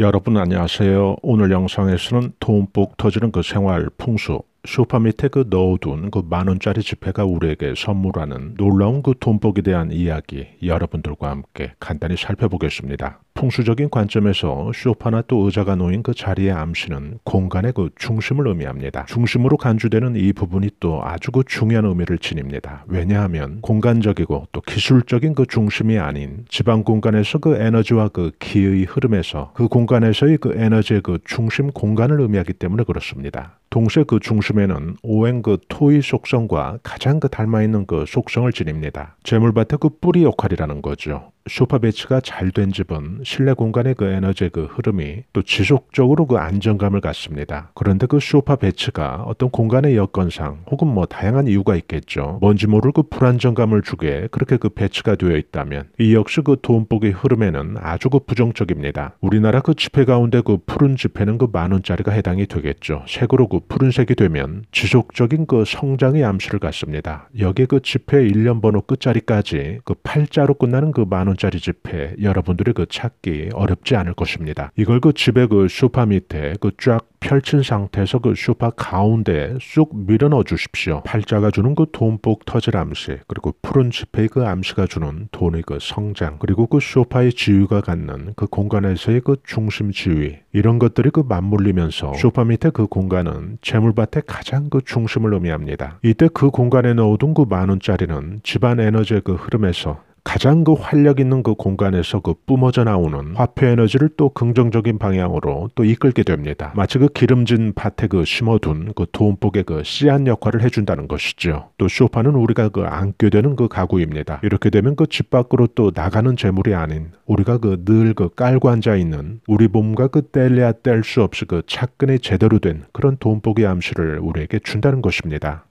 여러분 안녕하세요. 오늘 영상에서는 돈복 터지는 그 생활 풍수 소파 밑에 그 넣어둔 그 만원짜리 지폐가 우리에게 선물하는 놀라운 그 돈복에 대한 이야기 여러분들과 함께 간단히 살펴보겠습니다. 통수적인 관점에서 쇼파나 또 의자가 놓인 그 자리의 암시는 공간의 그 중심을 의미합니다. 중심으로 간주되는 이 부분이 또 아주 그 중요한 의미를 지닙니다. 왜냐하면 공간적이고 또 기술적인 그 중심이 아닌 지방 공간에서 그 에너지와 그 기의 흐름에서 그 공간에서의 그 에너지의 그 중심 공간을 의미하기 때문에 그렇습니다. 동시에 그 중심에는 오행 그 토의 속성과 가장 그 닮아있는 그 속성을 지닙니다. 재물밭의 그 뿌리 역할이라는 거죠. 소파 배치가 잘 된 집은 실내 공간의 그 에너지의 그 흐름이 또 지속적으로 그 안정감을 갖습니다. 그런데 그소파 배치가 어떤 공간의 여건상 혹은 뭐 다양한 이유가 있겠죠. 뭔지 모를 그 불안정감을 주게 그렇게 그 배치가 되어 있다면 이 역시 그 돈복의 흐름에는 아주 그 부정적입니다. 우리나라 그 지폐 가운데 그 푸른 지폐는 그만 원짜리가 해당이 되겠죠. 색으로 그 푸른색이 되면 지속적인 그 성장의 암시를 갖습니다. 여기에 그 지폐 1년 번호 끝자리까지 그팔자로 끝나는 그만 원 원짜리 지폐 여러분들이 그 찾기 어렵지 않을 것입니다. 이걸 그 집에 그 소파 밑에 그 쫙 펼친 상태에서 그 소파 가운데 쑥 밀어넣어 주십시오. 팔자가 주는 그 돈복 터질 암시 그리고 푸른 지폐의 그 암시가 주는 돈의 그 성장 그리고 그 소파의 지위가 갖는 그 공간에서의 그 중심 지위 이런 것들이 그 맞물리면서 소파 밑에 그 공간은 재물밭의 가장 그 중심을 의미합니다. 이때 그 공간에 넣어둔 그 만원짜리는 집안 에너지의 그 흐름에서 가장 그 활력 있는 그 공간에서 그 뿜어져 나오는 화폐 에너지를 또 긍정적인 방향으로 또 이끌게 됩니다. 마치 그 기름진 밭에 그 심어둔 그돈복의그 씨앗 역할을 해준다는 것이죠. 또 쇼파는 우리가 그 안게 되는 그 가구입니다. 이렇게 되면 그 집 밖으로 또 나가는 재물이 아닌 우리가 그 늘그 그 깔고 앉아 있는 우리 몸과 그 뗄래야 뗄 수 없이 그착근이 제대로 된 그런 돈복의 암시를 우리에게 준다는 것입니다.